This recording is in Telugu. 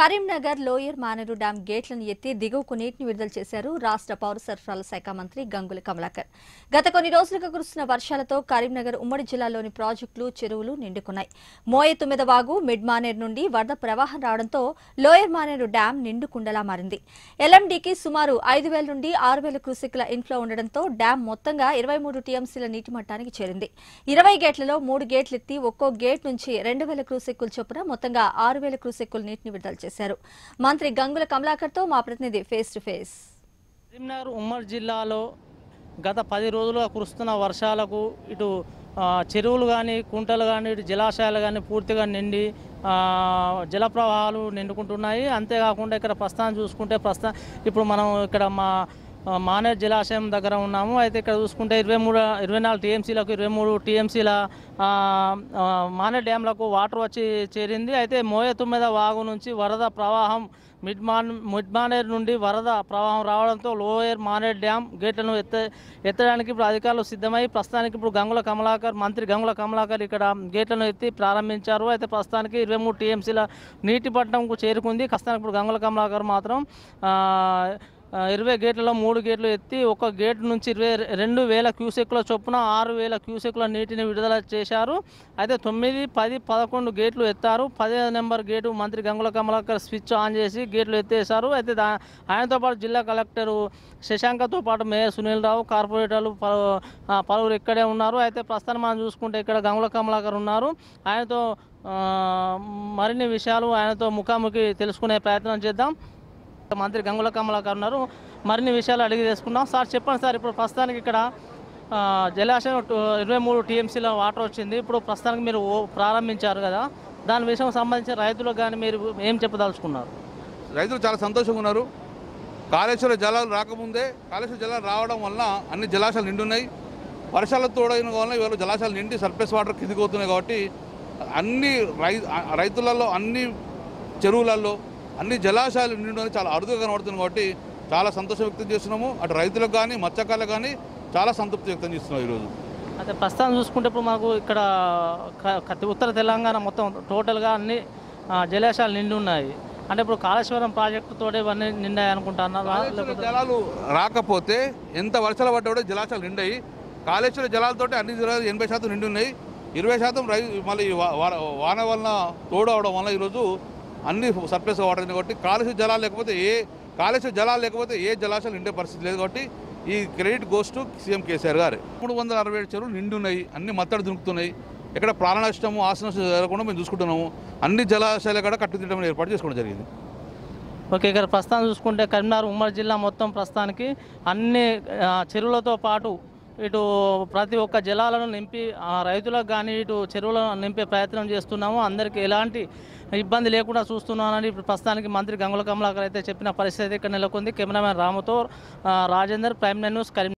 కరీంనగర్ లోయర్ మానేరు డ్యాం గేట్లను ఎత్తి దిగువకు నీటిని విడుదల చేశారు రాష్ట్ర పౌర సరఫరాల శాఖ మంత్రి గంగుల కమలాకర్ గత కొన్ని రోజులుగా కురుస్తున్న వర్షాలతో కరీంనగర్ ఉమ్మడి జిల్లాలోని ప్రాజెక్టులు చెరువులు నిండుకున్నాయి మోయ తుమ్మెద వాగు మిడ్ మానేర్ నుండి వరద ప్రవాహం రావడంతో లోయర్ మానేరు డ్యాం నిండుకుండలా మారింది ఎల్ఎండికి సుమారు ఐదు వేల నుండి ఆరు వేల క్యూసెక్ల ఇన్ఫ్లో ఉండడంతో డ్యాం మొత్తంగా ఇరవై మూడు టీఎంసీల నీటి మట్టానికి చేరింది ఇరవై గేట్లలో మూడు గేట్లెత్తి ఒక్కో గేట్ నుంచి రెండు వేల క్యూసెక్కులు చొప్పున మొత్తంగా ఆరు వేల క్యూసెక్కుల నీటిని విడుదల చేశారు చేశారు మంత్రి గంగుల కమలాకర్తో మా ప్రతినిధి ఫేస్ టు ఫేస్ కరీంనగర్ ఉమ్మడి జిల్లాలో గత పది రోజులుగా కురుస్తున్న వర్షాలకు ఇటు చెరువులు కానీ కుంటలు కానీ ఇటు జలాశయాలు కానీ పూర్తిగా నిండి జలప్రవాహాలు నిండుకుంటున్నాయి అంతేకాకుండా ఇక్కడ ప్రస్తుతాన్ని చూసుకుంటే ప్రస్తుతం ఇప్పుడు మనం ఇక్కడ మా మానేజ్ జలాశయం దగ్గర ఉన్నాము అయితే ఇక్కడ చూసుకుంటే ఇరవై మూడు ఇరవై నాలుగు టీఎంసీలకు ఇరవై మూడు టీఎంసీల మానే డ్యాంలకు వాటర్ వచ్చి చేరింది అయితే మోయ వాగు నుంచి వరద ప్రవాహం మిడ్ మాన్ మిడ్ మానేర్ నుండి వరద ప్రవాహం రావడంతో లోయర్ మానేర్ డ్యామ్ గేట్లను ఎత్త ఎత్తడానికి ఇప్పుడు అధికారులు సిద్ధమై ప్రస్తుతానికి ఇప్పుడు గంగుల కమలాకర్ మంత్రి గంగుల కమలాకర్ ఇక్కడ గేట్లను ఎత్తి ప్రారంభించారు అయితే ప్రస్తుతానికి ఇరవై మూడు టీఎంసీల నీటిపట్నంకు చేరుకుంది ప్రస్తుతానికి ఇప్పుడు గంగుల కమలాకర్ మాత్రం ఇరవై గేట్లలో మూడు గేట్లు ఎత్తి ఒక గేట్ నుంచి ఇరవై రెండు వేల క్యూసెక్ల చొప్పున ఆరు వేల క్యూసెక్ల నీటిని విడుదల చేశారు అయితే తొమ్మిది పది పదకొండు గేట్లు ఎత్తారు పదిహేను నెంబర్ గేటు మంత్రి గంగుల కమలాకర్ స్విచ్ ఆన్ చేసి గేట్లు ఎత్తేశారు అయితే దా ఆయనతో పాటు జిల్లా కలెక్టరు శశాంకతో పాటు మేయర్ సునీల్ రావు కార్పొరేటర్లు పలువురు ఇక్కడే ఉన్నారు అయితే ప్రస్తుతం మనం చూసుకుంటే ఇక్కడ గంగుల కమలాకర్ ఉన్నారు ఆయనతో మరిన్ని విషయాలు ఆయనతో ముఖాముఖి తెలుసుకునే ప్రయత్నం చేద్దాం మంత్రి గంగుల కమలాకర్ ఉన్నారు మరిన్ని విషయాలు అడిగి తీసుకున్నాం సార్ చెప్పండి సార్ ఇప్పుడు ప్రస్తుతానికి ఇక్కడ జలాశయం ఇరవై మూడు టీఎంసీల వాటర్ వచ్చింది ఇప్పుడు ప్రస్తుతానికి మీరు ప్రారంభించారు కదా దాని విషయం సంబంధించి రైతులకు కానీ మీరు ఏం చెప్పదలుచుకున్నారు రైతులు చాలా సంతోషంగా ఉన్నారు కాళేశ్వర జలాలు రాకముందే కాళేశ్వర జలాలు రావడం వల్ల అన్ని జలాశయాలు నిండున్నాయి వర్షాలు తోడైన వల్ల ఇవాళ జలాశయాలు నిండి సర్ఫేస్ వాటర్ కిందికి అవుతున్నాయి కాబట్టి అన్ని రై రైతులలో అన్ని చెరువులలో అన్ని జలాశయాలు నిండి చాలా అరుదుగా కనబడుతుంది కాబట్టి చాలా సంతోషం వ్యక్తం చేస్తున్నాము అటు రైతులకు కానీ మత్స్యకారులకు కానీ చాలా సంతృప్తి వ్యక్తం చేస్తున్నాం ఈరోజు అయితే ప్రస్తుతం చూసుకుంటే ఇప్పుడు మాకు ఇక్కడ ఉత్తర తెలంగాణ మొత్తం టోటల్గా అన్ని జలాశయాలు నిండి ఉన్నాయి అంటే ఇప్పుడు కాళేశ్వరం ప్రాజెక్టుతో ఇవన్నీ నిండాయి అనుకుంటున్నారు జలాలు రాకపోతే ఎంత వర్షాలు పడ్డా కూడా జలాశయాలు నిండాయి కాళేశ్వర జలాలతో అన్ని జలాలు ఎనభై శాతం నిండి ఉన్నాయి ఇరవై శాతం రై మళ్ళీ వాన వలన తోడు అవడం వల్ల ఈరోజు అన్ని సర్ఫేస్ వాటర్ కాబట్టి కాలుష్య జలాలు లేకపోతే ఏ కాలుష్య జలాలు లేకపోతే ఏ జలాశయాలు నిండే పరిస్థితి లేదు కాబట్టి ఈ క్రెడిట్ గోస్ సీఎం కేసీఆర్ గారు మూడు వందల అరవై ఏడు చెరువులు నిండున్నాయి అన్ని మత్తడి దునుకుతున్నాయి ఎక్కడ ప్రాణ నష్టము ఆస్తి నష్టం జరగకుండా మేము చూసుకుంటున్నాము అన్ని జలాశయాలు కూడా కట్టుదిట్టమని ఏర్పాటు చేసుకోవడం జరిగింది ఓకే ఇక్కడ ప్రస్తుతం చూసుకుంటే కరీంనగర్ ఉమ్మడి జిల్లా మొత్తం ప్రస్తుతానికి అన్ని చెరువులతో పాటు ఇటు ప్రతి ఒక్క జలాలను నింపి రైతులకు కానీ ఇటు చెరువులను నింపే ప్రయత్నం చేస్తున్నాము అందరికీ ఎలాంటి ఇబ్బంది లేకుండా చూస్తున్నానని ఇప్పుడు ప్రస్తుతానికి మంత్రి గంగుల కమలాకర్ అయితే చెప్పిన పరిస్థితి ఇక్కడ నెలకొంది కెమెరామెన్ రాముతో రాజేందర్ ప్రైమ్ న్యూస్ కరీం